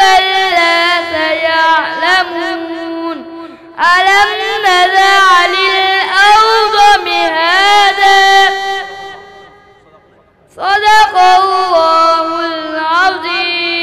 كلا سيعلمون ألم نجعل الأرض مهادا صدق الله العظيم